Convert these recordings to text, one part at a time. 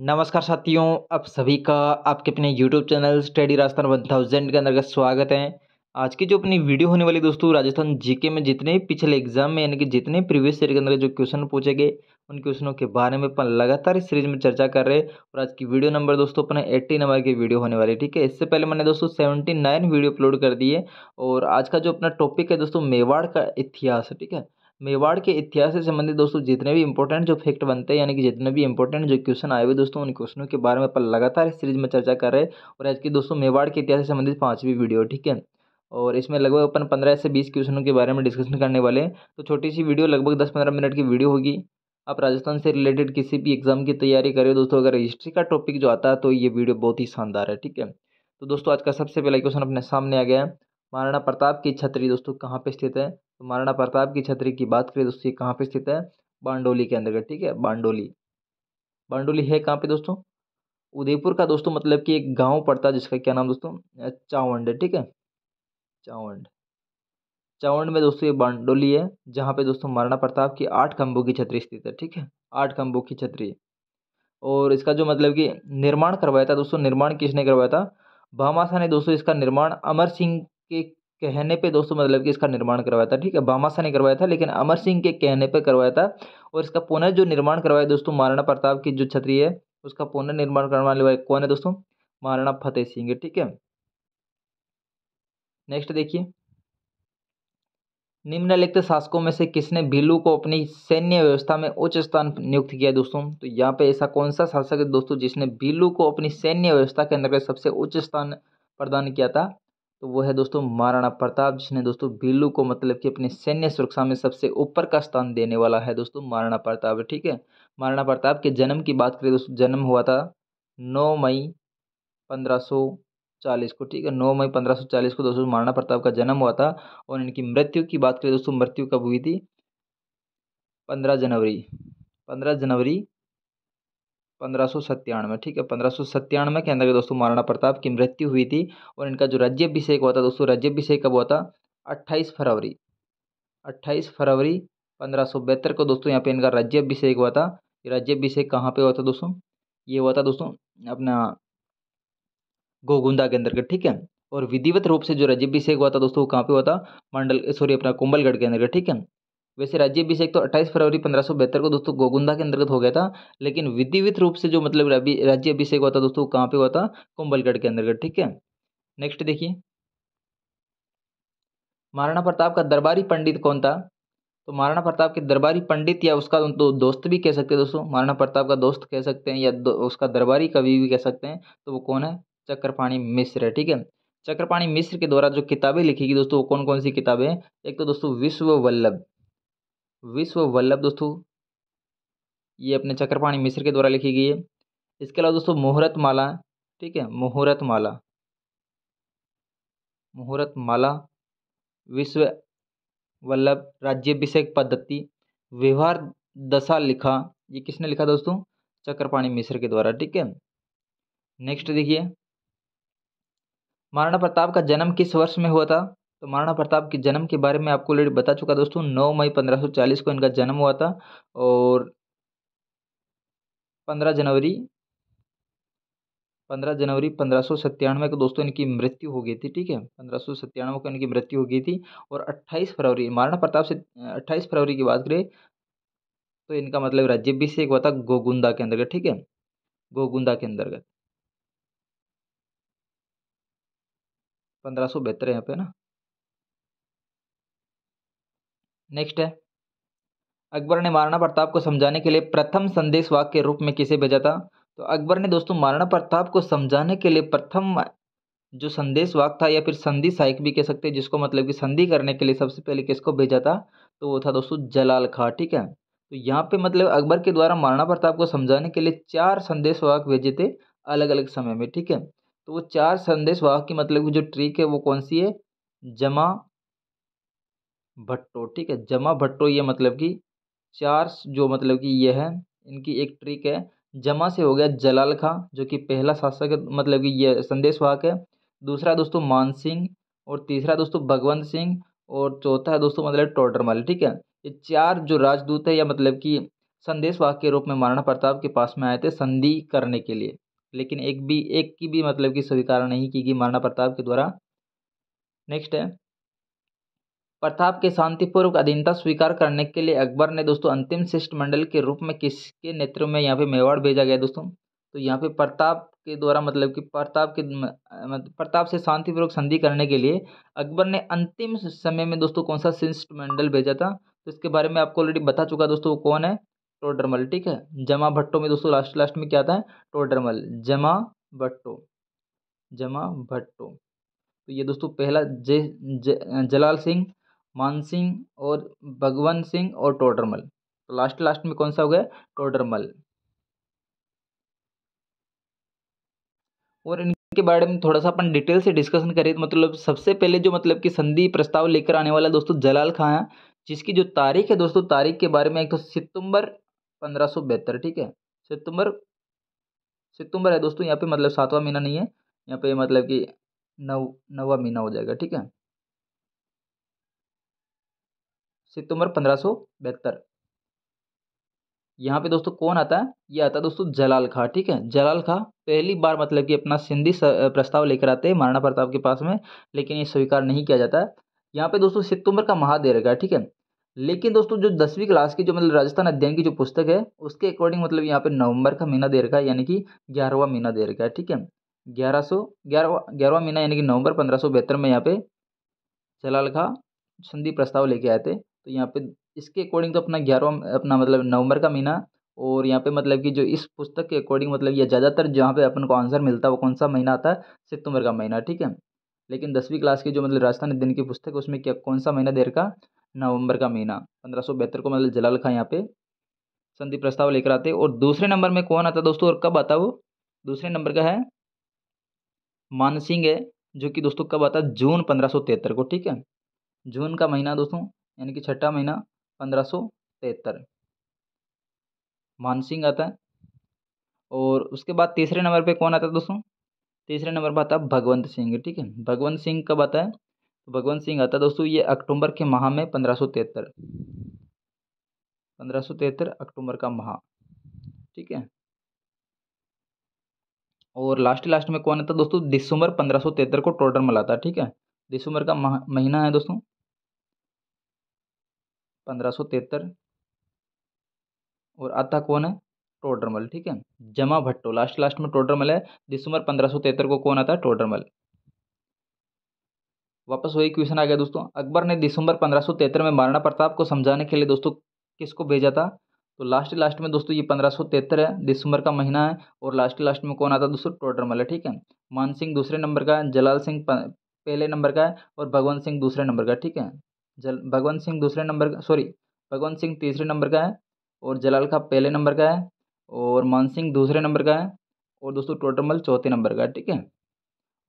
नमस्कार साथियों आप सभी का आपके अपने YouTube channel study Rajasthan one thousand के अंदर का स्वागत है आज की जो अपनी वीडियो होने वाली दोस्तों राजस्थान जीके में जितने पिछले एग्जाम में यानी कि जितने प्रीवियस ईयर के अंदर जो क्वेश्चन पूछे गए उन क्वेश्चनों के बारे में अपन लगातार इस सीरीज में चर्चा कर रहे हैं और आज की वीडियो नंबर दोस्तों अपना एट्टी नंबर की वीडियो होने वाली ठीक है इससे पहले मैंने दोस्तों सेवेंटी नाइन वीडियो अपलोड कर दी है और आज का जो अपना टॉपिक है दोस्तों मेवाड़ का इतिहास ठीक है मेवाड़ के इतिहास से संबंधित दोस्तों जितने भी इंपॉर्टेंट जो फैक्ट बनते हैं यानी कि जितने भी इंपॉर्टेंट जो क्वेश्चन आए हुए दोस्तों उन क्वेश्चनों के बारे में अपन लगातार इस सीरीज में चर्चा कर रहे हैं और आज की दोस्तों मेवाड़ के इतिहास से संबंधित पाँचवीं वीडियो ठीक है और इसमें लगभग अपन पंद्रह से बीस क्वेश्चनों के बारे में डिस्कशन करने वाले हैं तो छोटी सी वीडियो लगभग दस पंद्रह मिनट की वीडियो होगी आप राजस्थान से रिलेटेड किसी भी एग्जाम की तैयारी करें दोस्तों अगर हिस्ट्री का टॉपिक जो आता है तो ये वीडियो बहुत ही शानदार है ठीक है तो दोस्तों आज का सबसे पहला क्वेश्चन अपने सामने आ गया महाराणा प्रताप की छतरी दोस्तों कहाँ पे स्थित है तो महाराणा प्रताप की छतरी की बात करें दोस्तों ये कहाँ पे स्थित है बांडोली के अंतर्गत ठीक है बांडोली बांडोली है कहाँ पे दोस्तों उदयपुर का दोस्तों मतलब कि एक गांव पड़ता है जिसका क्या नाम दोस्तों चावंड है ठीक है चावंड चावंड में दोस्तों ये बांडोली है जहाँ पे दोस्तों महाराणा प्रताप की आठ खम्बों की छतरी स्थित है ठीक है आठ खंबों की छतरी और इसका जो मतलब कि निर्माण करवाया था दोस्तों निर्माण किसने करवाया था भामाशाह ने दोस्तों इसका निर्माण अमर सिंह के कहने पे दोस्तों मतलब कि इसका निर्माण करवाया था ठीक है बामासा ने करवाया था लेकिन अमर सिंह के कहने पे करवाया था और इसका पुनः जो निर्माण करवाया दोस्तों महाराणा प्रताप की जो छतरी है उसका पुनर्निर्माण करवाने वाले कौन है दोस्तों महाराणा फतेह सिंह ठीक है नेक्स्ट देखिए निम्नलिखित शासकों में से किसने भीलू को अपनी सैन्य व्यवस्था में उच्च स्थान नियुक्त किया दोस्तों तो यहाँ पे ऐसा कौन सा शासक है दोस्तों जिसने भीलू को अपनी सैन्य व्यवस्था के अंदर सबसे उच्च स्थान प्रदान किया था तो वो है दोस्तों महाराणा प्रताप जिसने दोस्तों बिल्लू को मतलब कि अपने सैन्य सुरक्षा में सबसे ऊपर का स्थान देने वाला है दोस्तों महाराणा प्रताप ठीक है महाराणा प्रताप के जन्म की बात करें दोस्तों जन्म हुआ था नौ मई पंद्रह चालीस को ठीक है नौ मई पंद्रह सौ चालीस को दोस्तों महाराणा प्रताप का जन्म हुआ था और इनकी मृत्यु की बात करें दोस्तों मृत्यु कब हुई थी पंद्रह जनवरी पंद्रह जनवरी पंद्रह सौ सत्तानवे ठीक है पंद्रह सौ सत्तानवे के अंदर दोस्तों महाराणा प्रताप की मृत्यु हुई थी और इनका जो राज्यभिषेक हुआ था दोस्तों राज्यभिषेक कब हुआ था अट्ठाईस फरवरी अट्ठाईस फरवरी पंद्रह सौ बहत्तर को दोस्तों यहाँ पे इनका राज्यभिषेक हुआ था राज्यभिषेक कहाँ पे हुआ था दोस्तों ये हुआ था दोस्तों अपना गोगुंदा के अंदर का ठीक है और विधिवत रूप से जो राज्यभिषेक हुआ था दोस्तों वो कहाँ पे हुआ था मंडल सॉरी अपना कुंभलगढ़ के अंदर का ठीक है वैसे अभिषेक तो अट्ठाईस फरवरी पंद्रह सौ बेहतर को दोस्तों गोगुंदा के अंतर्गत हो गया था लेकिन विधिवित रूप से जो मतलब अभिषेक हुआ था दोस्तों कहाँ पे हुआ था कुंभलगढ़ के अंतर्गत ठीक है नेक्स्ट देखिए महाराणा प्रताप का दरबारी पंडित कौन था तो महाराणा प्रताप के दरबारी पंडित या उसका तो दोस्त भी कह सकते हैं दोस्तों महाराणा प्रताप का दोस्त कह सकते हैं या उसका दरबारी कवि भी कह सकते हैं तो वो कौन है चक्रपाणी मिश्र है ठीक है चक्रपाणी मिश्र के द्वारा जो किताबें लिखी गई दोस्तों वो कौन कौन सी किताबें एक तो दोस्तों विश्व वल्लभ विश्व वल्लभ दोस्तों ये अपने चक्रपाणी मिश्र के द्वारा लिखी गई है इसके अलावा दोस्तों मुहूर्त माला ठीक है मुहूर्त माला मुहूर्त माला विश्व वल्लभ राज्यभिषेक पद्धति व्यवहार दशा लिखा ये किसने लिखा दोस्तों चक्रपाणी मिश्र के द्वारा ठीक है नेक्स्ट देखिए महाराणा प्रताप का जन्म किस वर्ष में हुआ था तो महाराणा प्रताप के जन्म के बारे में आपको ऑलरेडी बता चुका दोस्तों नौ मई पंद्रह सौ चालीस को इनका जन्म हुआ था और पंद्रह जनवरी पंद्रह जनवरी पंद्रह सौ सत्तानवे को दोस्तों इनकी मृत्यु हो गई थी ठीक है पंद्रह सौ सत्तानवे को इनकी मृत्यु हो गई थी और अट्ठाईस फरवरी महाराणा प्रताप से अट्ठाईस फरवरी की बात करें तो इनका मतलब राज्य भी से एक हुआ था गोगुंदा के अंतर्गत ठीक है गोगुंदा के अंतर्गत पंद्रह सौ बेहतर यहाँ पे ना नेक्स्ट है अकबर ने महाराणा प्रताप को समझाने के लिए प्रथम संदेश वाक्य के रूप में किसे भेजा था तो अकबर ने दोस्तों महाराणा प्रताप को समझाने के लिए प्रथम जो संदेश वाक था या फिर संधि साइक भी कह सकते हैं जिसको मतलब कि संधि करने के लिए सबसे पहले किसको भेजा था तो वो था दोस्तों जलाल खां ठीक है तो यहाँ पे मतलब अकबर के द्वारा महाराणा प्रताप को समझाने के लिए चार संदेश वाहक भेजे थे अलग अलग समय में ठीक है तो वो चार संदेश वाहक की मतलब की जो ट्रिक है वो कौन सी है जमा भट्टो ठीक है जमा भट्टो ये मतलब कि चार जो मतलब कि ये है इनकी एक ट्रिक है जमा से हो गया जलाल खां जो कि पहला शासक मतलब कि ये संदेशवाहक है दूसरा दोस्तों मान सिंह और तीसरा दोस्तों भगवंत सिंह और चौथा है दोस्तों मतलब टोडरमल ठीक है ये चार जो राजदूत है या मतलब कि संदेशवाहक के रूप में महाराणा प्रताप के पास में आए थे संधि करने के लिए लेकिन एक भी एक की भी मतलब कि स्वीकार नहीं की गई महाराणा प्रताप के द्वारा नेक्स्ट है प्रताप के शांतिपूर्वक अधीनता स्वीकार करने के लिए अकबर ने दोस्तों अंतिम शिष्टमंडल के रूप में किसके नेतृत्व में यहाँ पे मेवाड़ भेजा गया दोस्तों तो यहाँ पे प्रताप के द्वारा मतलब कि प्रताप के प्रताप से शांतिपूर्वक संधि करने के लिए अकबर ने अंतिम समय में दोस्तों कौन सा शिष्टमंडल भेजा था तो इसके बारे में आपको ऑलरेडी बता चुका दोस्तों वो कौन है टोडरमल ठीक है जमा भट्टो में दोस्तों लास्ट लास्ट में क्या आता है टोडरमल जमा भट्टो जमा भट्टो तो ये दोस्तों पहला जे, जे जलाल सिंह मानसिंह और भगवंत सिंह और टोडरमल तो लास्ट लास्ट में कौन सा हो गया टोडरमल और इनके बारे में थोड़ा सा अपन डिटेल से डिस्कशन करें तो मतलब सबसे पहले जो मतलब कि संधि प्रस्ताव लेकर आने वाला दोस्तों जलाल खां है जिसकी जो तारीख है दोस्तों तारीख के बारे में एक तो सितंबर पंद्रह ठीक है सितंबर सितंबर है दोस्तों यहाँ पे मतलब सातवां महीना नहीं है यहाँ पे मतलब कि नव नवा महीना हो जाएगा ठीक है सितंबर पंद्रह सौ बहत्तर यहाँ पे दोस्तों कौन आता है ये आता है दोस्तों जलाल खां ठीक है जलाल खां पहली बार मतलब कि अपना सिंधी प्रस्ताव लेकर आते हैं महाराणा प्रताप के पास में लेकिन ये स्वीकार नहीं किया जाता है यहाँ पे दोस्तों सितंबर का महा दे रखा ठीक है लेकिन दोस्तों जो दसवीं क्लास की जो मतलब राजस्थान अध्ययन की जो पुस्तक है उसके अकॉर्डिंग मतलब यहाँ पे नवंबर का महीना दे रखा है यानी कि ग्यारहवा महीना दे रखा है ठीक है ग्यारह सौ ग्यारहवा ग्यारहवा महीना यानी कि नवंबर पंद्रह सौ बहत्तर में यहाँ पे जलाल खां संधि प्रस्ताव लेके आए थे तो यहाँ पर इसके अकॉर्डिंग तो अपना ग्यारहवा अपना मतलब नवंबर का महीना और यहाँ पर मतलब कि जो इस पुस्तक के अकॉर्डिंग मतलब ये ज़्यादातर जहाँ पर अपन को आंसर मिलता है वो कौन सा महीना आता है सितंबर का महीना ठीक है लेकिन दसवीं क्लास की जो मतलब राजस्थानी दिन की पुस्तक है उसमें क्या कौन सा महीना देर का नवंबर का महीना पंद्रह सौ को मतलब जलाल खां यहाँ पे संधि प्रस्ताव लेकर आते और दूसरे नंबर में कौन आता दोस्तों और कब आता वो दूसरे नंबर का है मानसिंह है जो कि दोस्तों कब आता जून पंद्रह सौ तिहत्तर को ठीक है जून का महीना दोस्तों यानी कि छठा महीना पंद्रह सौ तिहत्तर मानसिंह आता है और उसके बाद तीसरे नंबर पे कौन आता है दोस्तों तीसरे नंबर पर आता है भगवंत सिंह ठीक है भगवंत सिंह कब आता है तो भगवंत सिंह आता है दोस्तों ये अक्टूबर के माह में पंद्रह सौ तिहत्तर पंद्रह सौ तिहत्तर अक्टूबर का माह ठीक है और लास्ट लास्ट में कौन आता है दोस्तों दिसंबर पंद्रह सौ तिहत्तर को टोटल मिलाता है ठीक है दिसंबर का महीना है दोस्तों पंद्रह सौ तिहत्तर और आता कौन है टोडरमल ठीक है जमा भट्टो लास्ट लास्ट में टोडरमल है दिसंबर पंद्रह सौ तिहत्तर को कौन आता है टोडरमल वापस वही क्वेश्चन आ गया दोस्तों अकबर ने दिसंबर पंद्रह सौ तिहत्तर में महाराणा प्रताप को समझाने के लिए दोस्तों किसको भेजा था तो लास्ट लास्ट में दोस्तों ये पंद्रह सौ तिहत्तर है दिसंबर का महीना है और लास्ट लास्ट में कौन आता है दोस्तों टोडरमल है ठीक है मान सिंह दूसरे नंबर का है जलाल सिंह पहले नंबर का है और भगवंत सिंह दूसरे नंबर का ठीक है जल भगवंत सिंह दूसरे नंबर का सॉरी भगवंत सिंह तीसरे नंबर का है और जलाल खां पहले नंबर का है और मान सिंह दूसरे नंबर का है और दोस्तों टोटमल चौथे नंबर का है ठीक है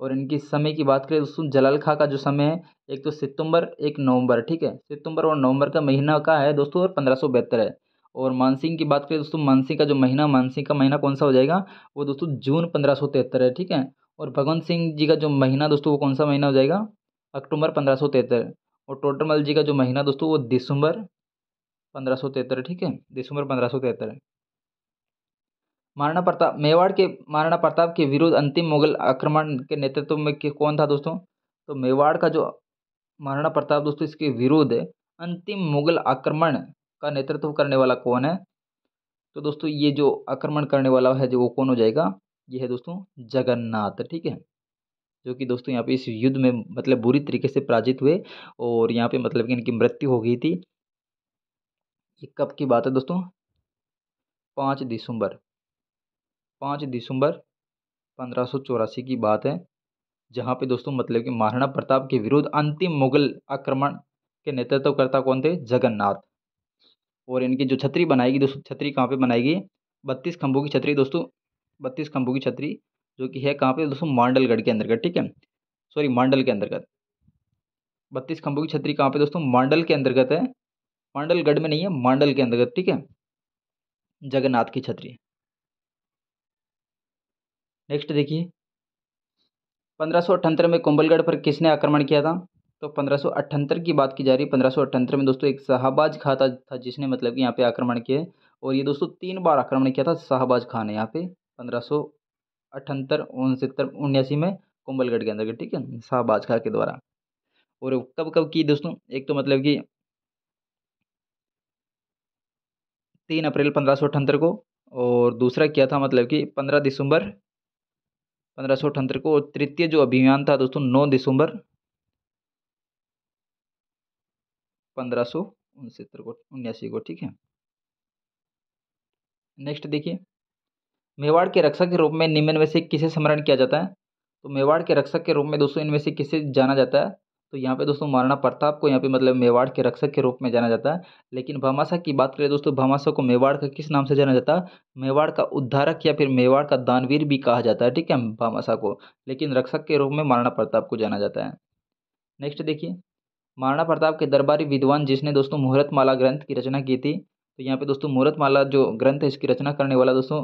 और इनकी समय की बात करें दोस्तों जलाल खां का जो समय है एक तो सितंबर एक नवंबर ठीक है सितंबर और नवंबर का महीना का है दोस्तों और पंद्रह सौ बहत्तर है और मानसिंह की बात करें दोस्तों मानसिंह का जो महीना मानसिंह का महीना कौन सा हो जाएगा वो दोस्तों जून पंद्रह सौ तिहत्तर है ठीक है और भगवंत सिंह जी का जो महीना दोस्तों वो कौन सा महीना हो जाएगा अक्टूबर पंद्रह सौ तिहत्तर और मल जी का जो महीना दोस्तों वो दिसंबर पंद्रह सौ तिहत्तर ठीक है दिसंबर पंद्रह सौ तिहत्तर महाराणा प्रताप मेवाड़ के महाराणा प्रताप के विरुद्ध अंतिम मुगल आक्रमण के नेतृत्व में के कौन था दोस्तों तो मेवाड़ का जो महाराणा प्रताप दोस्तों इसके विरुद्ध अंतिम मुगल आक्रमण का नेतृत्व करने वाला कौन है तो दोस्तों ये जो आक्रमण करने वाला है जो वो कौन हो जाएगा ये है दोस्तों जगन्नाथ ठीक है जो कि दोस्तों यहाँ पे इस युद्ध में मतलब बुरी तरीके से पराजित हुए और यहाँ पे मतलब कि इनकी मृत्यु हो गई थी ये कब की बात है दोस्तों पाँच दिसंबर पाँच दिसंबर पंद्रह सौ चौरासी की बात है जहाँ पे दोस्तों मतलब कि महाराणा प्रताप के विरुद्ध अंतिम मुगल आक्रमण के नेतृत्वकर्ता कौन थे जगन्नाथ और इनकी जो छतरी बनाएगी दोस्तों छतरी कहाँ पे बनाएगी बत्तीस खंभों की छतरी दोस्तों बत्तीस खंभों की छतरी जो कि है कहाँ पे दोस्तों मांडलगढ़ के अंतर्गत ठीक है सॉरी मांडल के अंतर्गत बत्तीस खंभों की छतरी कहाँ पे दोस्तों मांडल के अंतर्गत तो है मांडलगढ़ में नहीं है मांडल के अंतर्गत ठीक है जगन्नाथ की छतरी नेक्स्ट देखिए पंद्रह में कुंभलगढ़ पर किसने आक्रमण किया था तो पंद्रह की बात की जा रही है पंद्रह में दोस्तों एक शाहबाज खा था, जिसने मतलब कि यहाँ पे आक्रमण किया और ये दोस्तों तीन बार आक्रमण किया था शाहबाज खान ने यहाँ पे पंद्रह सौ अठहत्तर उनसत्तर उन्यासी में कुंबलगढ़ के अंदर ठीक है शाहबाज खां के द्वारा और कब कब की दोस्तों एक तो मतलब कि तीन अप्रैल पंद्रह सौ अठहत्तर को और दूसरा क्या था मतलब कि पंद्रह दिसंबर पंद्रह सौ अठहत्तर को और तृतीय जो अभियान था दोस्तों नौ दिसंबर पंद्रह सौ उनसत्तर को उन्यासी को ठीक है नेक्स्ट देखिए मेवाड़ के रक्षक के रूप में निम्न में से किसे स्मरण किया जाता है तो मेवाड़ के रक्षक के रूप में दोस्तों इनमें से किसे जाना जाता है तो यहाँ पे दोस्तों महाराणा प्रताप को यहाँ पे मतलब मेवाड़ के रक्षक के रूप में जाना जाता है लेकिन भामाशाह की बात करें दोस्तों भामाशाह को मेवाड़ का किस नाम से जाना जाता है मेवाड़ का उद्धारक या फिर मेवाड़ का दानवीर भी कहा जाता है ठीक है भामाशाह को लेकिन रक्षक के रूप में महाराणा प्रताप को जाना जाता है नेक्स्ट देखिए महाराणा प्रताप के दरबारी विद्वान जिसने दोस्तों मुहूर्तमाला ग्रंथ की रचना की थी तो यहाँ पे दोस्तों मुहूर्तमाला जो ग्रंथ है इसकी रचना करने वाला दोस्तों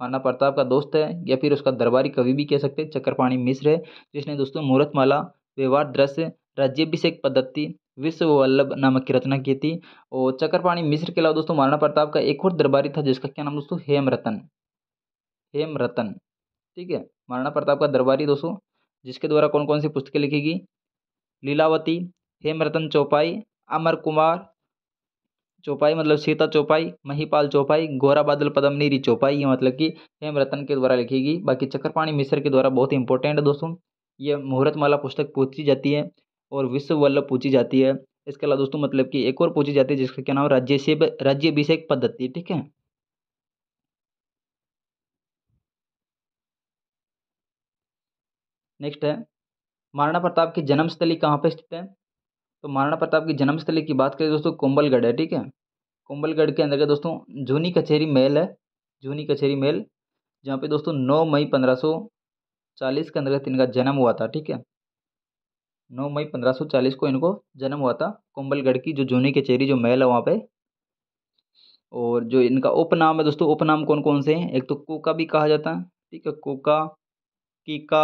महाराणा प्रताप का दोस्त है या फिर उसका दरबारी कवि भी कह सकते हैं चक्रपाणी मिश्र है जिसने दोस्तों मूर्तमाला व्यवहार दृश्य राज्यभिषेक पद्धति विश्व वल्लभ नामक की रचना की थी और चक्रपाणी मिश्र के अलावा दोस्तों महाराणा प्रताप का एक और दरबारी था जिसका क्या नाम दोस्तों हेम रतन हेम रतन ठीक है महाराणा प्रताप का दरबारी दोस्तों जिसके द्वारा कौन कौन सी पुस्तकें लिखी गई लीलावती रतन चौपाई अमर कुमार चौपाई मतलब सीता चौपाई महीपाल चौपाई गोरा बादल नीरी चौपाई ये मतलब कि हेम रतन के द्वारा लिखी गई बाकी चक्रपाणी मिश्र के द्वारा बहुत ही इंपॉर्टेंट है दोस्तों ये मुहूर्त माला पुस्तक पूछी जाती है और विश्व वल्लभ पूछी जाती है इसके अलावा दोस्तों मतलब कि एक और पूछी जाती है जिसका क्या नाम राज्य से राज्यभिषेक पद्धति ठीक है नेक्स्ट है महाराणा प्रताप की जन्मस्थली कहाँ पर स्थित है तो महाराणा प्रताप की जन्मस्थली की बात करें दोस्तों कुंबलगढ़ है ठीक है कुंबलगढ़ के अंतर्गत दोस्तों जूनी कचहरी महल है जूनी कचहरी महल जहाँ पे दोस्तों नौ मई पंद्रह सौ चालीस के अंतर्गत इनका जन्म हुआ था ठीक है नौ मई पंद्रह सौ चालीस को इनको जन्म हुआ था कुंबलगढ़ की जो जूनी कचहरी जो महल है वहाँ पे और जो इनका उपनाम है दोस्तों उपनाम कौन कौन से हैं एक तो कोका भी कहा जाता है ठीक है कोका कीका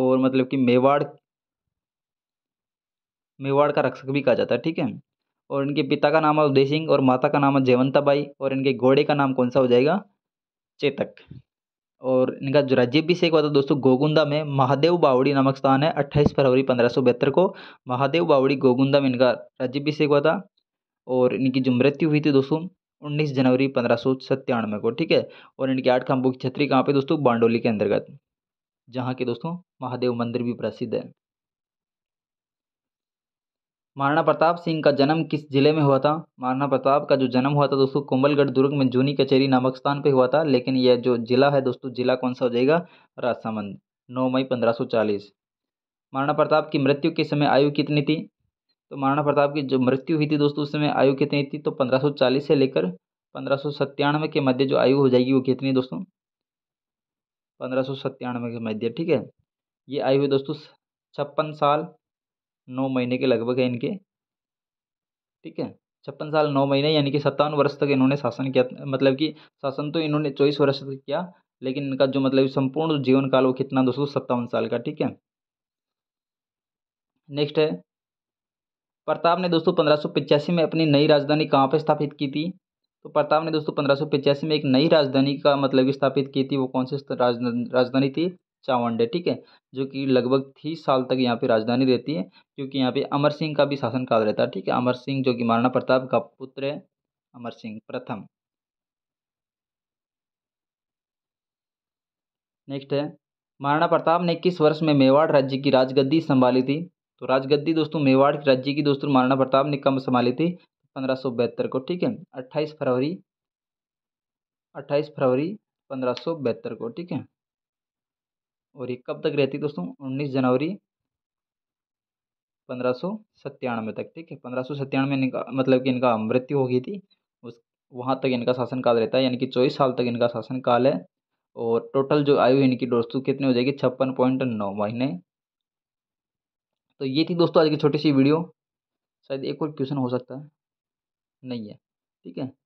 और मतलब कि मेवाड़ मेवाड़ का रक्षक भी कहा जाता है ठीक है और इनके पिता का नाम है उदय सिंह और माता का नाम है जयवंता बाई और इनके घोड़े का नाम कौन सा हो जाएगा चेतक और इनका जो राज्यभिषेक हुआ था दोस्तों गोगुंदा में महादेव बावड़ी नामक स्थान है अट्ठाईस फरवरी पंद्रह को महादेव बावड़ी गोगुंदा में इनका राज्यभिषेक हुआ था और इनकी जो मृत्यु हुई थी दोस्तों उन्नीस जनवरी पंद्रह को ठीक है और इनके आठ खाम्बों की छतरी कहाँ पे दोस्तों बांडोली के अंतर्गत जहाँ के दोस्तों महादेव मंदिर भी प्रसिद्ध है महाराणा प्रताप सिंह का जन्म किस जिले में हुआ था महाराणा प्रताप का जो जन्म हुआ था दोस्तों कोमलगढ़ दुर्ग में जूनी कचेरी नामक स्थान पर हुआ था लेकिन यह जो जिला है दोस्तों जिला कौन सा हो जाएगा राजसमंद नौ मई पंद्रह महाराणा प्रताप की मृत्यु के समय आयु कितनी थी तो महाराणा प्रताप की जो मृत्यु हुई थी दोस्तों उस समय आयु कितनी थी तो 1540 से लेकर पंद्रह के मध्य जो आयु हो जाएगी वो कितनी दोस्तों पंद्रह के मध्य ठीक है ये आयु है दोस्तों छप्पन साल नौ महीने के लगभग है इनके ठीक है छप्पन साल नौ महीने यानी कि सत्तावन वर्ष तक इन्होंने शासन किया मतलब कि शासन तो इन्होंने चौबीस वर्ष तक किया लेकिन इनका जो मतलब संपूर्ण जीवन काल वो कितना दोस्तों सत्तावन साल का ठीक है नेक्स्ट है प्रताप ने दोस्तों पंद्रह में अपनी नई राजधानी कहाँ पर स्थापित की थी तो प्रताप ने दोस्तों पंद्रह में एक नई राजधानी का मतलब स्थापित की थी वो कौन सी राजधानी थी चावंडे ठीक है जो कि लगभग तीस साल तक यहाँ पे राजधानी रहती है क्योंकि यहाँ पे अमर सिंह का भी शासनकाल रहता है ठीक है अमर सिंह जो कि महाराणा प्रताप का पुत्र है अमर सिंह प्रथम नेक्स्ट है महाराणा प्रताप ने किस वर्ष में मेवाड़ राज्य की राजगद्दी संभाली थी तो राजगद्दी दोस्तों मेवाड़ राज्य की दोस्तों महाराणा प्रताप ने कब संभाली थी पंद्रह को ठीक है अट्ठाईस फरवरी अट्ठाईस फरवरी पंद्रह को ठीक है और ये कब तक रहती है दोस्तों उन्नीस जनवरी पंद्रह सौ सत्तानवे तक ठीक है पंद्रह सौ सत्तानवे इनका मतलब कि इनका मृत्यु हो गई थी उस वहाँ तक इनका शासनकाल रहता है यानी कि चौबीस साल तक इनका शासनकाल है और टोटल जो आयु इनकी दोस्तों कितनी हो जाएगी छप्पन पॉइंट नौ महीने तो ये थी दोस्तों आज की छोटी सी वीडियो शायद एक और क्वेश्चन हो सकता है नहीं है ठीक है